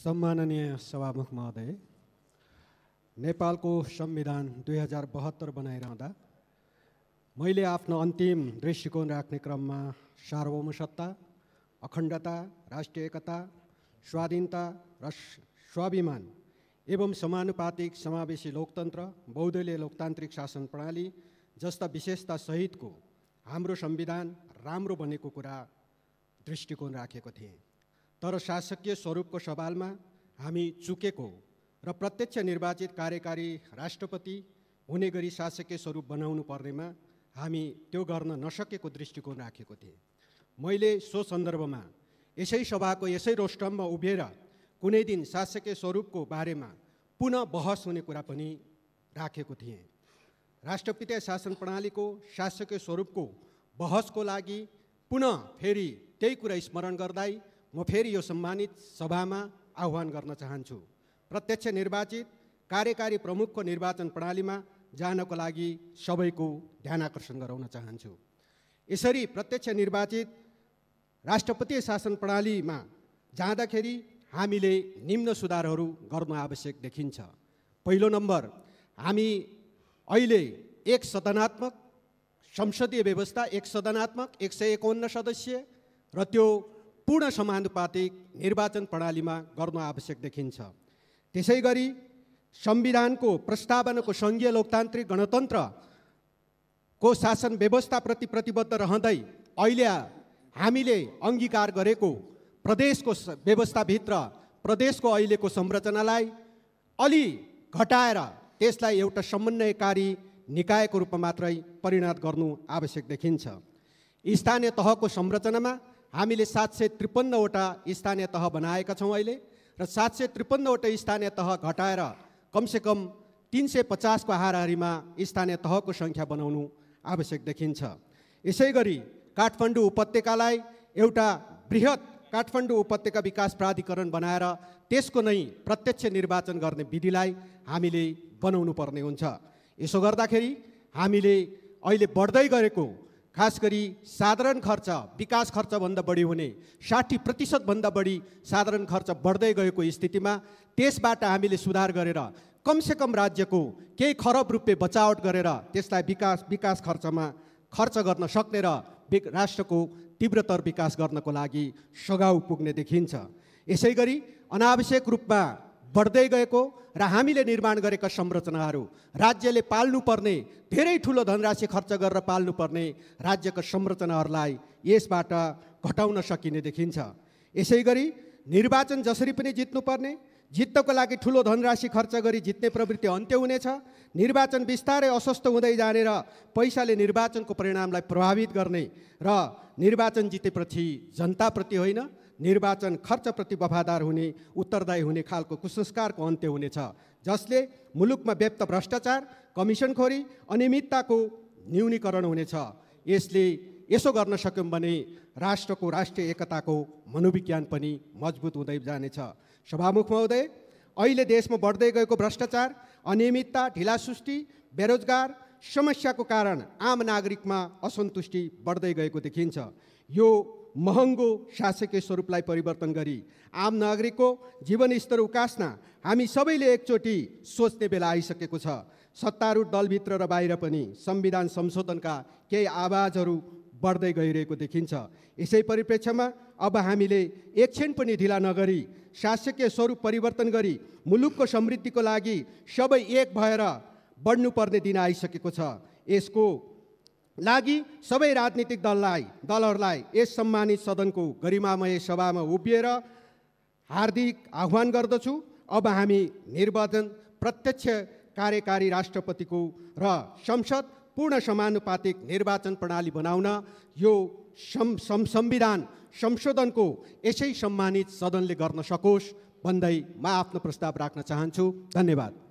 सम्माननीय सभामुख महोदय नेपालको संविधान दुई हजार बहत्तर बनाइरहँदा मैले आफ्नो अन्तिम दृष्टिकोण राख्ने क्रममा सार्वभौमसत्ता अखण्डता राष्ट्रिय एकता स्वाधीनता र स्वाभिमान एवं समानुपातिक समावेशी लोकतन्त्र बहुदलीय लोकतान्त्रिक शासन प्रणाली जस्ता विशेषतासहितको हाम्रो संविधान राम्रो बनेको कुरा दृष्टिकोण राखेको थिएँ तर शासकीय स्वरूपको सवालमा हामी चुकेको र प्रत्यक्ष निर्वाचित कार्यकारी राष्ट्रपति हुने गरी शासकीय स्वरूप बनाउनु पर्नेमा हामी त्यो गर्न नसकेको दृष्टिकोण राखेको थिएँ मैले सो सन्दर्भमा यसै सभाको यसै रोस्टममा उभिएर कुनै दिन शासकीय स्वरूपको बारेमा पुनः बहस हुने कुरा पनि राखेको थिएँ राष्ट्रपति शासन प्रणालीको शासकीय स्वरूपको बहसको लागि पुनः फेरि त्यही कुरा स्मरण गर्दै म फेरि यो सम्मानित सभामा आह्वान गर्न चाहन्छु प्रत्यक्ष निर्वाचित कार्यकारी प्रमुखको निर्वाचन प्रणालीमा जानको लागि सबैको ध्यान आकर्षण गराउन चाहन्छु यसरी प्रत्यक्ष निर्वाचित राष्ट्रपति शासन प्रणालीमा जाँदाखेरि हामीले निम्न सुधारहरू गर्नु आवश्यक देखिन्छ पहिलो नम्बर हामी अहिले एक सदनात्मक संसदीय व्यवस्था एक सदनात्मक एक सय एकाउन्न सदस्य र त्यो पूर्ण समानुपातिक निर्वाचन प्रणालीमा गर्न आवश्यक देखिन्छ त्यसै गरी संविधानको प्रस्तावनाको सङ्घीय लोकतान्त्रिक गणतन्त्रको शासन व्यवस्थाप्रति प्रतिबद्ध रहँदै अहिले हामीले अङ्गीकार गरेको प्रदेशको व्यवस्थाभित्र प्रदेशको अहिलेको संरचनालाई अलि घटाएर त्यसलाई एउटा समन्वयकारी निकायको रूपमा मात्रै परिणत गर्नु आवश्यक देखिन्छ स्थानीय तहको संरचनामा हामीले सात सय त्रिपन्नवटा स्थानीय तह बनाएका छौँ अहिले र सात सय त्रिपन्नवटा स्थानीय तह घटाएर कमसेकम तिन सय पचासको हाराहारीमा स्थानीय तहको सङ्ख्या बनाउनु आवश्यक देखिन्छ यसै गरी काठमाडौँ उपत्यकालाई एउटा वृहत काठमाडौँ उपत्यका विकास प्राधिकरण बनाएर त्यसको नै प्रत्यक्ष निर्वाचन गर्ने विधिलाई हामीले बनाउनु पर्ने हुन्छ यसो गर्दाखेरि हामीले अहिले बढ्दै गरेको खास गरी साधारण खर्च विकास खर्चभन्दा बढी हुने साठी प्रतिशतभन्दा बढी साधारण खर्च बढ्दै गएको स्थितिमा त्यसबाट हामीले सुधार गरेर कमसेकम राज्यको केही खरब रूपले बचावट गरेर त्यसलाई विकास विकास खर्चमा खर्च गर्न सक्ने र राष्ट्रको तीव्रतर विकास गर्नको लागि सघाउ पुग्ने देखिन्छ यसै गरी अनावश्यक रूपमा बढ्दै गएको र हामीले निर्माण गरेका संरचनाहरू राज्यले पाल्नुपर्ने धेरै ठुलो धनराशि खर्च गरेर पाल्नुपर्ने राज्यका संरचनाहरूलाई यसबाट घटाउन सकिने देखिन्छ यसै गरी निर्वाचन जसरी पनि जित्नुपर्ने जित्नको लागि ठुलो धनराशि खर्च गरी जित्ने प्रवृत्ति अन्त्य हुनेछ निर्वाचन बिस्तारै अस्वस्थ हुँदै जाने र पैसाले निर्वाचनको परिणामलाई प्रभावित गर्ने र निर्वाचन जितेपछि जनताप्रति होइन निर्वाचन खर्चप्रति वफादार हुने उत्तरदायी हुने खालको कुसंस्कारको अन्त्य हुनेछ जसले मुलुकमा व्याप्त भ्रष्टाचार कमिसनखोरी अनियमितताको न्यूनीकरण हुनेछ यसले यसो गर्न सक्यौँ भने राष्ट्रको राष्ट्रिय एकताको मनोविज्ञान पनि मजबुत हुँदै जानेछ सभामुख महोदय अहिले देशमा बढ्दै गएको भ्रष्टाचार अनियमितता ढिलासुष्टि बेरोजगार समस्याको कारण आम नागरिकमा असन्तुष्टि बढ्दै गएको देखिन्छ यो महँगो शासकीय स्वरूपलाई परिवर्तन गरी आम नागरिकको जीवनस्तर उकास्न हामी सबैले एकचोटि सोच्ने बेला आइसकेको छ सत्तारूढ दलभित्र र बाहिर पनि संविधान संशोधनका केही आवाजहरू बढ्दै गइरहेको देखिन्छ यसै परिप्रेक्ष्यमा अब हामीले एकछिन पनि ढिला नगरी शासकीय स्वरूप परिवर्तन गरी मुलुकको समृद्धिको लागि सबै एक भएर बढ्नुपर्ने दिन आइसकेको छ यसको लागि सबै राजनीतिक दललाई दलहरूलाई यस सम्मानित सदनको गरिमामय सभामा उभिएर हार्दिक आह्वान गर्दछु अब हामी निर्वाचन प्रत्यक्ष कार्यकारी राष्ट्रपतिको र संसद पूर्ण समानुपातिक निर्वाचन प्रणाली बनाउन यो सम् संविधान संशोधनको यसै सम्मानित सदनले गर्न सकोस् भन्दै म आफ्नो प्रस्ताव राख्न चाहन्छु धन्यवाद